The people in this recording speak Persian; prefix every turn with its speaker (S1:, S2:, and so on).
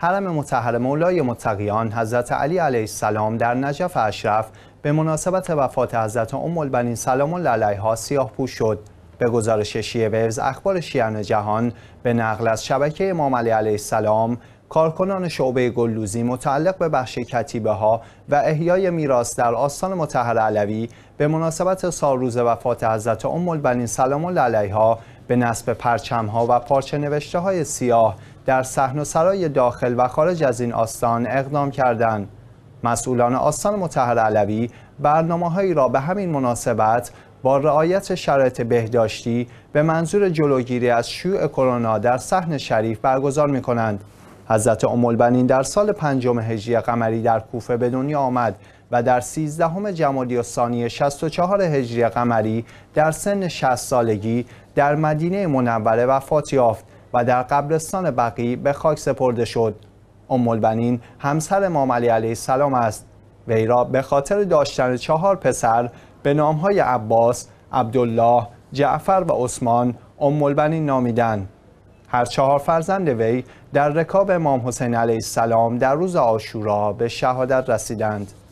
S1: حرم متحر مولای متقیان حضرت علی علیه السلام در نجف اشرف به مناسبت وفات حضرت ام البنین سلام الله علیها سیاه پوش شد به گزارش شیعه ویوز اخبار شیعن جهان به نقل از شبکه امام علی علیه السلام کارکنان شعبه گلوزی متعلق به بخش کتیبه ها و احیای میراث در آستان متحر علوی به مناسبت سال وفات حضرت ام البنین سلام الله علیها به نصب پرچم ها و پارچه نوشته های سیاه در صحن و سرای داخل و خارج از این آستان اقدام کردند. مسئولان آستان متحر علوی برنامه را به همین مناسبت با رعایت شرایط بهداشتی به منظور جلوگیری از شیوع کرونا در صحن شریف برگزار می کنند. حضرت ام در سال پنجم هجری قمری در کوفه به دنیا آمد و در سیزدهم جمادی و 64 هجری قمری در سن 60 سالگی در مدینه منوره وفات یافت و در قبرستان بقی به خاک سپرده شد امولبنین همسر امام علی علیه السلام است وی را به خاطر داشتن چهار پسر به نامهای عباس، عبدالله، جعفر و عثمان امولبنین نامیدن. نامیدند هر چهار فرزند وی در رکاب امام حسین علیه السلام در روز آشورا به شهادت رسیدند